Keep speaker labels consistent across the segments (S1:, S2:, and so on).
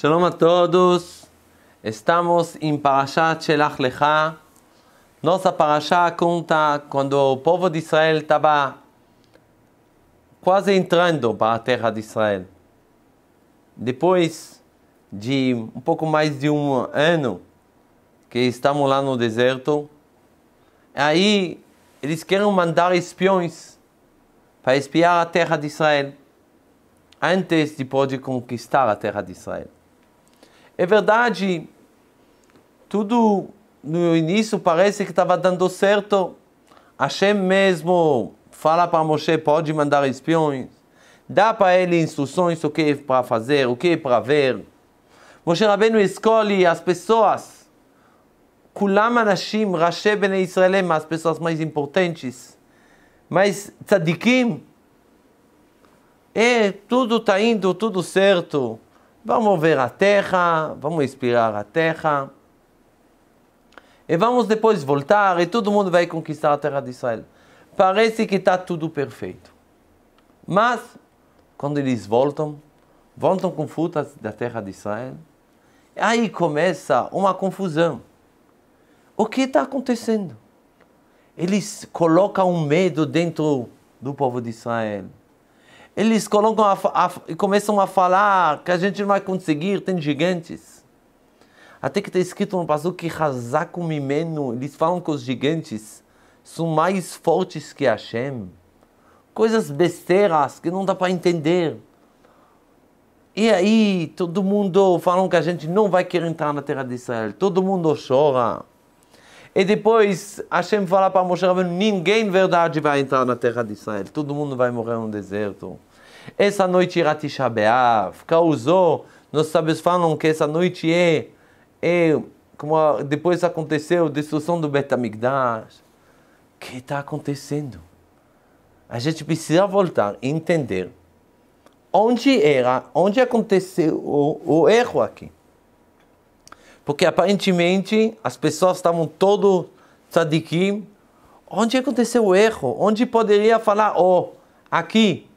S1: Shalom a todos. Estamos em Parashat Shelach Lecha. Nossa Parashat conta quando o povo de Israel estava quase entrando para a terra de Israel. Depois de um pouco mais de um ano que estamos lá no deserto, aí eles querem mandar espiões para espiar a terra de Israel antes de poder conquistar a terra de Israel. É verdade, tudo no início parece que estava dando certo. Hashem mesmo fala para Moshe, pode mandar espiões. Dá para ele instruções o que é para fazer, o que é para ver. Moshe Rabbeinu escolhe as pessoas. Kulam anashim, Rashi ben Israelim, as pessoas mais importantes. Mas tzadikim, é, tudo está indo, tudo certo. Vamos ver a terra, vamos inspirar a terra. E vamos depois voltar e todo mundo vai conquistar a terra de Israel. Parece que está tudo perfeito. Mas, quando eles voltam, voltam com frutas da terra de Israel, aí começa uma confusão. O que está acontecendo? Eles colocam um medo dentro do povo de Israel eles colocam a, a, e começam a falar que a gente não vai conseguir, tem gigantes. Até que está escrito no passo que Hazaku Mimeno, eles falam que os gigantes são mais fortes que Hashem. Coisas besteiras que não dá para entender. E aí, todo mundo falam que a gente não vai querer entrar na terra de Israel. Todo mundo chora. E depois Hashem fala para Moshe Rabbeinu, ninguém verdade vai entrar na terra de Israel. Todo mundo vai morrer no deserto. Essa noite irá Tisha causou, nossos sábios falam que essa noite é, é como a, depois aconteceu a destruição do Betamigdash. O que está acontecendo? A gente precisa voltar e entender onde era, onde aconteceu o, o erro aqui. Porque aparentemente as pessoas estavam todos tzadikim. Onde aconteceu o erro? Onde poderia falar, oh, aqui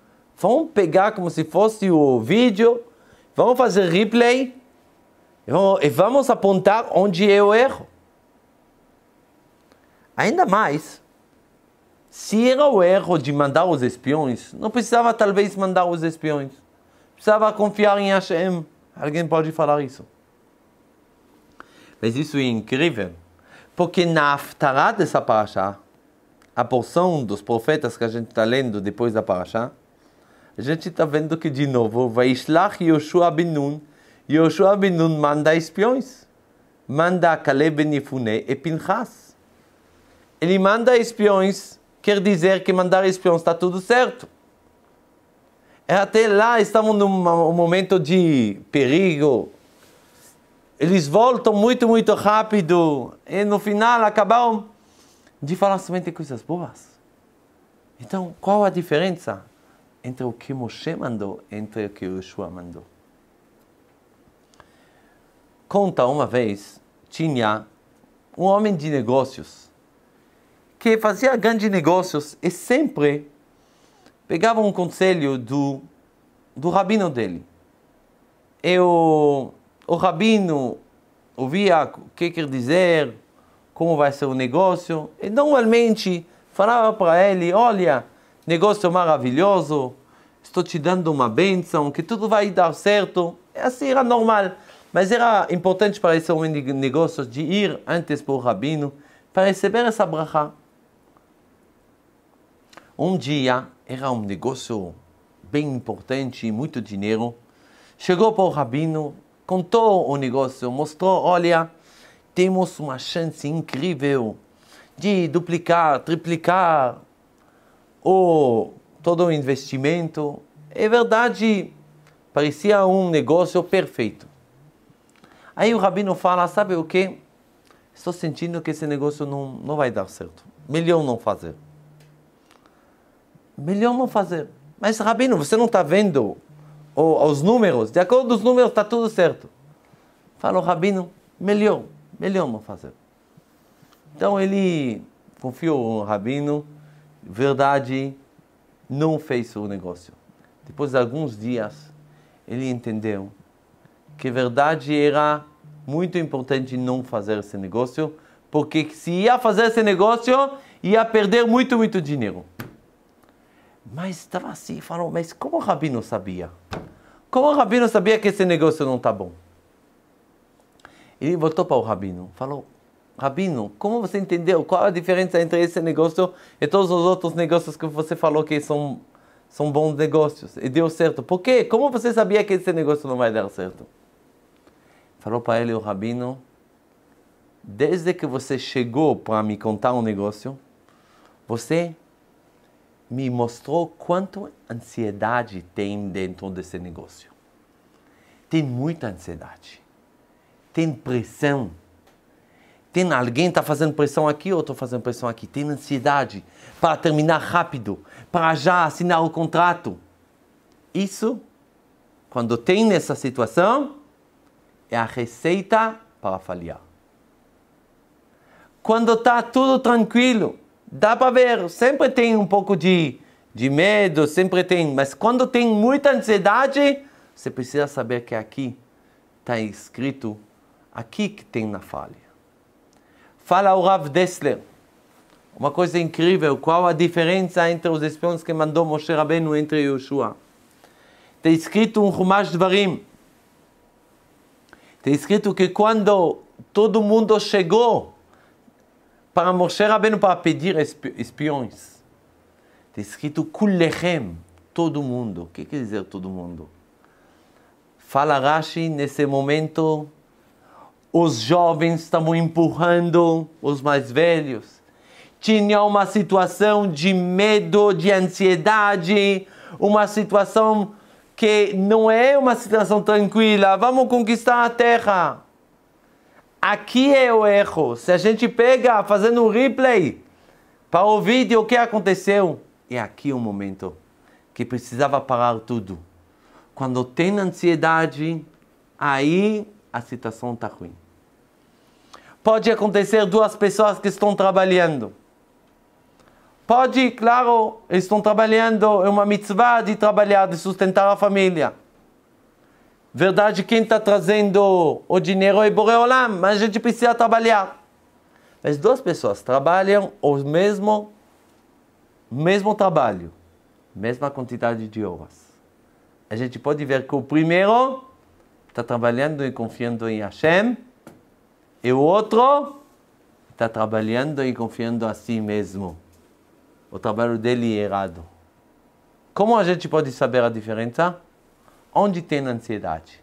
S1: Vamos pegar como se fosse o vídeo, vamos fazer replay e vamos, e vamos apontar onde é o erro. Ainda mais, se era o erro de mandar os espiões, não precisava talvez mandar os espiões. Precisava confiar em Hashem. Alguém pode falar isso. Mas isso é incrível. Porque na dessa paraxá, a porção dos profetas que a gente está lendo depois da paraxá, a gente está vendo que de novo, vai Vaishlach Yoshua bin Nun, Yoshua bin Nun manda espiões. Manda Caleb Nifune e Pinchas. Ele manda espiões, quer dizer que mandar espiões está tudo certo. É até lá estamos num momento de perigo. Eles voltam muito, muito rápido. E no final acabam de falar somente coisas boas. Então, qual a diferença? entre o que Moshe mandou e entre o que Yeshua mandou. Conta uma vez, tinha um homem de negócios que fazia grandes negócios e sempre pegava um conselho do, do rabino dele. E o, o rabino ouvia o que quer dizer, como vai ser o negócio, e normalmente falava para ele: olha negócio maravilhoso, estou te dando uma bênção, que tudo vai dar certo. É assim era normal, mas era importante para esse homem de negócios de ir antes para o rabino para receber essa bracha. Um dia, era um negócio bem importante, muito dinheiro. Chegou para o rabino, contou o negócio, mostrou: olha, temos uma chance incrível de duplicar, triplicar ou todo o investimento. É verdade, parecia um negócio perfeito. Aí o rabino fala: sabe o que? Estou sentindo que esse negócio não, não vai dar certo. Melhor não fazer. Melhor não fazer. Mas, rabino, você não está vendo os números? De acordo com os números, está tudo certo. Fala o rabino: melhor, melhor não fazer. Então ele confiou no rabino verdade, não fez o negócio. Depois de alguns dias, ele entendeu que verdade era muito importante não fazer esse negócio, porque se ia fazer esse negócio, ia perder muito, muito dinheiro. Mas estava assim, falou, mas como o Rabino sabia? Como o Rabino sabia que esse negócio não está bom? Ele voltou para o Rabino, falou, Rabino, como você entendeu? Qual a diferença entre esse negócio e todos os outros negócios que você falou que são, são bons negócios? E deu certo. Por quê? Como você sabia que esse negócio não vai dar certo? Falou para ele o Rabino, desde que você chegou para me contar um negócio, você me mostrou quanto ansiedade tem dentro desse negócio. Tem muita ansiedade. Tem pressão tem alguém está fazendo pressão aqui, outro fazendo pressão aqui. Tem ansiedade para terminar rápido, para já assinar o contrato. Isso, quando tem essa situação, é a receita para falhar. Quando está tudo tranquilo, dá para ver, sempre tem um pouco de, de medo, sempre tem, mas quando tem muita ansiedade, você precisa saber que aqui está escrito, aqui que tem na falha. Fala o Rav Dessler. Uma coisa incrível, qual a diferença entre os espiões que mandou Moshe Rabbeinu entre Yoshua? Tem escrito um Rumash Dvarim. Tem escrito que quando todo mundo chegou para Moshe Rabbeinu para pedir espiões, tem escrito Kulechem, todo mundo. O que quer dizer todo mundo? Fala Rashi nesse momento os jovens estavam empurrando os mais velhos. Tinha uma situação de medo, de ansiedade, uma situação que não é uma situação tranquila. Vamos conquistar a terra. Aqui é o erro. Se a gente pega fazendo um replay para o vídeo o que aconteceu, é aqui o momento que precisava parar tudo. Quando tem ansiedade, aí a situação está ruim. Pode acontecer duas pessoas que estão trabalhando. Pode, claro, estão trabalhando, é uma mitzvah de trabalhar, de sustentar a família. Verdade, quem está trazendo o dinheiro é Boreolam, mas a gente precisa trabalhar. As duas pessoas trabalham o mesmo, mesmo trabalho, mesma quantidade de horas. A gente pode ver que o primeiro está trabalhando e confiando em Hashem, e o outro está trabalhando e confiando a si mesmo. O trabalho dele é errado. Como a gente pode saber a diferença? Onde tem ansiedade?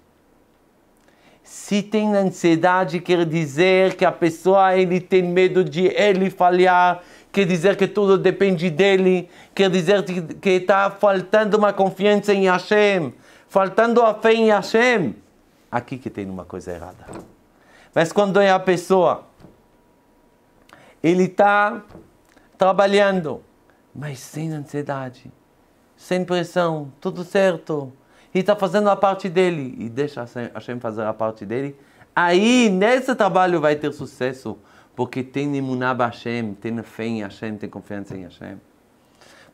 S1: Se tem ansiedade, quer dizer que a pessoa ele tem medo de ele falhar, quer dizer que tudo depende dele, quer dizer que está faltando uma confiança em Hashem, faltando a fé em Hashem. Aqui que tem uma coisa errada. Mas quando é a pessoa, ele está trabalhando, mas sem ansiedade, sem pressão, tudo certo. E está fazendo a parte dele e deixa Hashem fazer a parte dele. Aí, nesse trabalho, vai ter sucesso, porque tem imunaba Hashem, tem fé em Hashem, tem confiança em Hashem.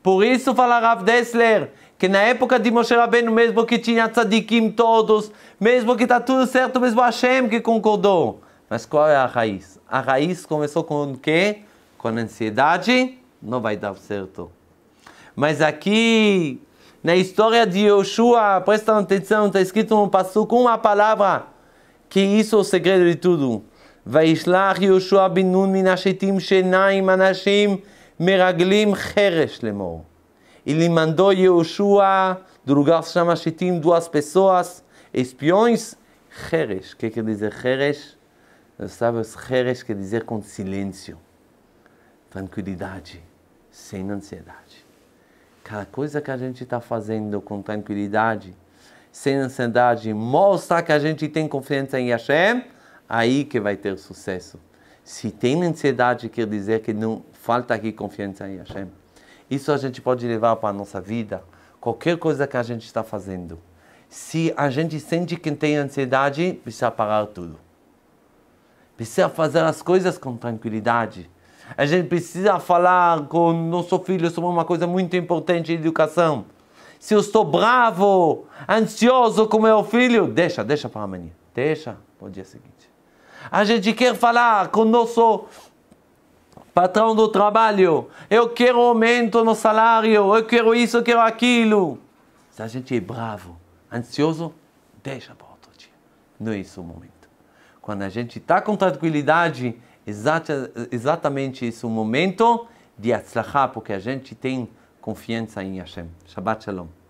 S1: Por isso fala Rav Dessler, que na época de Moshe Rabbeinu, mesmo que tinha tzadikim todos, mesmo que está tudo certo, mesmo Hashem que concordou. Mas qual é a raiz? A raiz começou com o quê? Com ansiedade, não vai dar certo. Mas aqui, na história de Yoshua, presta atenção, está escrito no passo com uma palavra, que isso é o segredo de tudo. וישלח יהושע Yeshua נון מן השתים שיניים Meraglim Heresh Lemor. Ele mandou Yeshua do lugar que se chama Shitim, duas pessoas, espiões, Heresh. O que quer dizer Heresh? Sabe, Heresh quer dizer com silêncio, tranquilidade, sem ansiedade. Cada coisa que a gente está fazendo com tranquilidade, sem ansiedade, mostra que a gente tem confiança em Hashem, aí que vai ter sucesso. Se tem ansiedade, quer dizer que não falta aqui confiança em Hashem. Isso a gente pode levar para a nossa vida, qualquer coisa que a gente está fazendo. Se a gente sente que tem ansiedade, precisa parar tudo. Precisa fazer as coisas com tranquilidade. A gente precisa falar com nosso filho sobre uma coisa muito importante, educação. Se eu estou bravo, ansioso com meu filho, deixa, deixa para amanhã. Deixa para o dia seguinte. A gente quer falar com o nosso patrão do trabalho. Eu quero aumento no salário. Eu quero isso, eu quero aquilo. Se a gente é bravo, ansioso, deixa para outro dia. Não é isso o momento. Quando a gente está com tranquilidade, exata, exatamente esse é o momento de atzlachá, porque a gente tem confiança em Hashem. Shabbat Shalom.